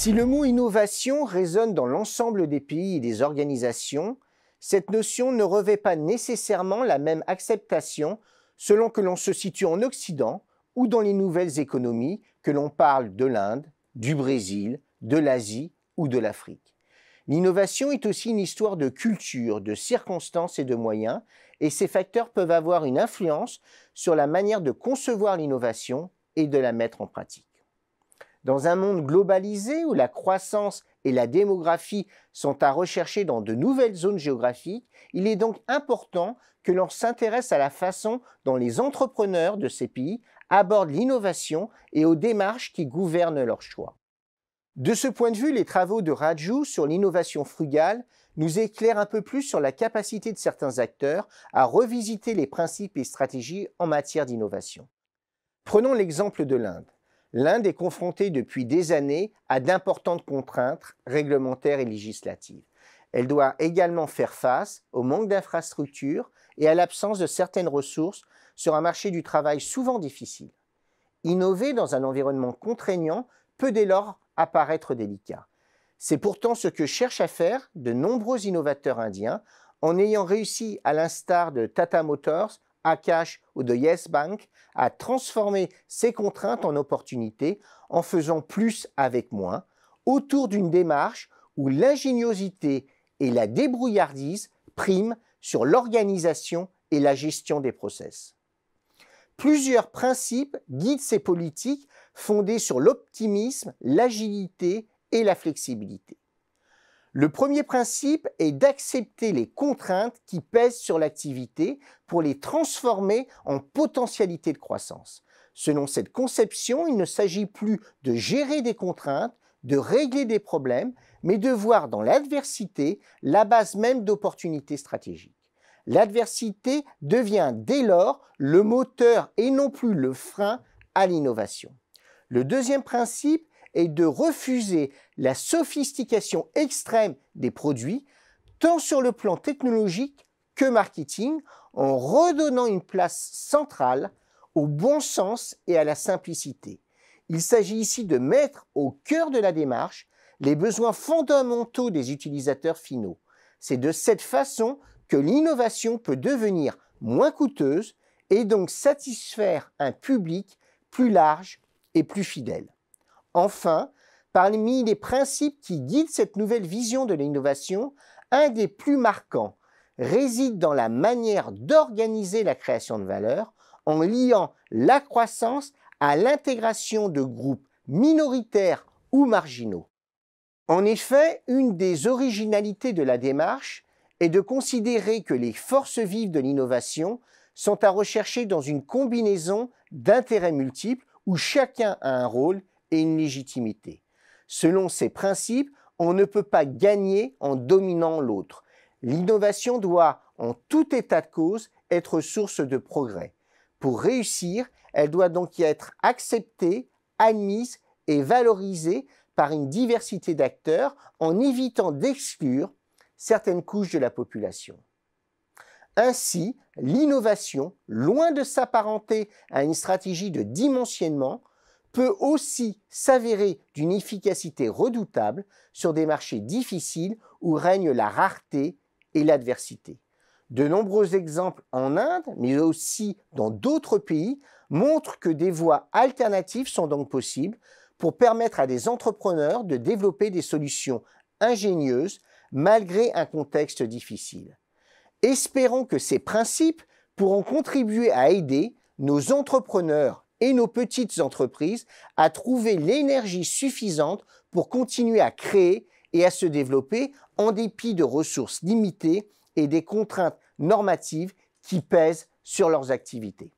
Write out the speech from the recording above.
Si le mot innovation résonne dans l'ensemble des pays et des organisations, cette notion ne revêt pas nécessairement la même acceptation selon que l'on se situe en Occident ou dans les nouvelles économies, que l'on parle de l'Inde, du Brésil, de l'Asie ou de l'Afrique. L'innovation est aussi une histoire de culture, de circonstances et de moyens, et ces facteurs peuvent avoir une influence sur la manière de concevoir l'innovation et de la mettre en pratique. Dans un monde globalisé où la croissance et la démographie sont à rechercher dans de nouvelles zones géographiques, il est donc important que l'on s'intéresse à la façon dont les entrepreneurs de ces pays abordent l'innovation et aux démarches qui gouvernent leurs choix. De ce point de vue, les travaux de Raju sur l'innovation frugale nous éclairent un peu plus sur la capacité de certains acteurs à revisiter les principes et stratégies en matière d'innovation. Prenons l'exemple de l'Inde l'Inde est confrontée depuis des années à d'importantes contraintes réglementaires et législatives. Elle doit également faire face au manque d'infrastructures et à l'absence de certaines ressources sur un marché du travail souvent difficile. Innover dans un environnement contraignant peut dès lors apparaître délicat. C'est pourtant ce que cherchent à faire de nombreux innovateurs indiens en ayant réussi, à l'instar de Tata Motors, Akash ou de Yes Bank à transformer ces contraintes en opportunités en faisant plus avec moins autour d'une démarche où l'ingéniosité et la débrouillardise priment sur l'organisation et la gestion des process. Plusieurs principes guident ces politiques fondées sur l'optimisme, l'agilité et la flexibilité. Le premier principe est d'accepter les contraintes qui pèsent sur l'activité pour les transformer en potentialité de croissance. Selon cette conception, il ne s'agit plus de gérer des contraintes, de régler des problèmes, mais de voir dans l'adversité la base même d'opportunités stratégiques. L'adversité devient dès lors le moteur et non plus le frein à l'innovation. Le deuxième principe et de refuser la sophistication extrême des produits, tant sur le plan technologique que marketing, en redonnant une place centrale au bon sens et à la simplicité. Il s'agit ici de mettre au cœur de la démarche les besoins fondamentaux des utilisateurs finaux. C'est de cette façon que l'innovation peut devenir moins coûteuse et donc satisfaire un public plus large et plus fidèle. Enfin, parmi les principes qui guident cette nouvelle vision de l'innovation, un des plus marquants réside dans la manière d'organiser la création de valeur en liant la croissance à l'intégration de groupes minoritaires ou marginaux. En effet, une des originalités de la démarche est de considérer que les forces vives de l'innovation sont à rechercher dans une combinaison d'intérêts multiples où chacun a un rôle et une légitimité. Selon ces principes, on ne peut pas gagner en dominant l'autre. L'innovation doit, en tout état de cause, être source de progrès. Pour réussir, elle doit donc y être acceptée, admise et valorisée par une diversité d'acteurs en évitant d'exclure certaines couches de la population. Ainsi, l'innovation, loin de s'apparenter à une stratégie de dimensionnement, peut aussi s'avérer d'une efficacité redoutable sur des marchés difficiles où règnent la rareté et l'adversité. De nombreux exemples en Inde, mais aussi dans d'autres pays, montrent que des voies alternatives sont donc possibles pour permettre à des entrepreneurs de développer des solutions ingénieuses malgré un contexte difficile. Espérons que ces principes pourront contribuer à aider nos entrepreneurs et nos petites entreprises à trouver l'énergie suffisante pour continuer à créer et à se développer en dépit de ressources limitées et des contraintes normatives qui pèsent sur leurs activités.